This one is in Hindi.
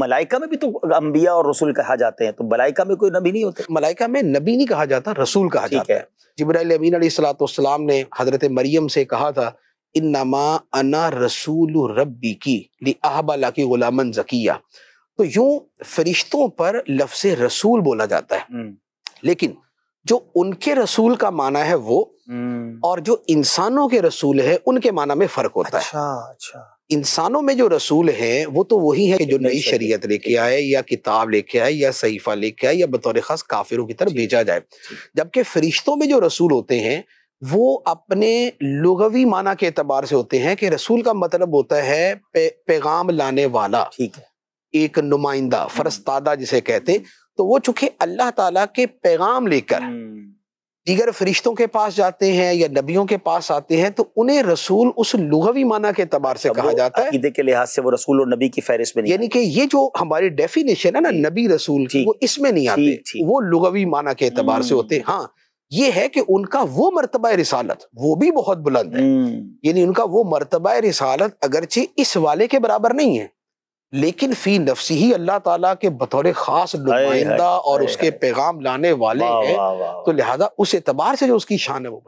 मलाइका में भी तो अम्बिया और रसूल कहा जाते हैं तो मलाइका में कोई नबी नहीं होते मलाइका में नबी नहीं कहा जाता रसूल कहा जाता है जिब्राइल अमीन सलाम ने हजरत मरियम से कहा था इन्नमा अना रसूल रबी की ली की गुलामन जकिया तो यूं फरिश्तों पर लफ्ज रसूल बोला जाता है हम्म। लेकिन जो उनके रसूल का माना है वो हम्म। और जो इंसानों के रसूल है उनके माना में फर्क होता अच्छा, है अच्छा, अच्छा। इंसानों में जो रसूल हैं वो तो वही है जो नई शरीयत लेके आए या किताब लेके आए या सहीफा लेके आए या बतौर ख़ास काफिरों की तरफ भेजा जाए जबकि फरिश्तों में जो रसूल होते हैं वो अपने लुगवी माना के अतबार से होते हैं कि रसूल का मतलब होता है पे, पैगाम लाने वाला ठीक है एक नुमाइंदा हम्म। फरस्तादा जिसे कहते हैं हम्म। तो वो चूंकि अल्लाह तला के पैगाम लेकर हम्म। दीगर फरिश्तों के पास जाते हैं या नबियों के पास आते हैं तो उन्हें रसूल उस लुघवी माना के तबार से कहा जाता है के लिहाज से वो रसूल और नबी की फहरिस्त में यानी कि ये जो हमारी डेफिनेशन है ना नबी रसूल की वो इसमें नहीं आती वो लुघवी माना के अतबार से हम्म। होते हाँ ये है कि उनका वो मरतबा रिसालत वो भी बहुत बुलंद है हम्म। यानी उनका वो मरतबा रिसालत अगरचे इस वाले के बराबर नहीं है लेकिन फी नफसी ही अल्लाह ताला के बतौर खास नुमाइंदा और उसके पैगाम लाने वाले हैं तो लिहाजा उस एतबार से जो उसकी शान है वो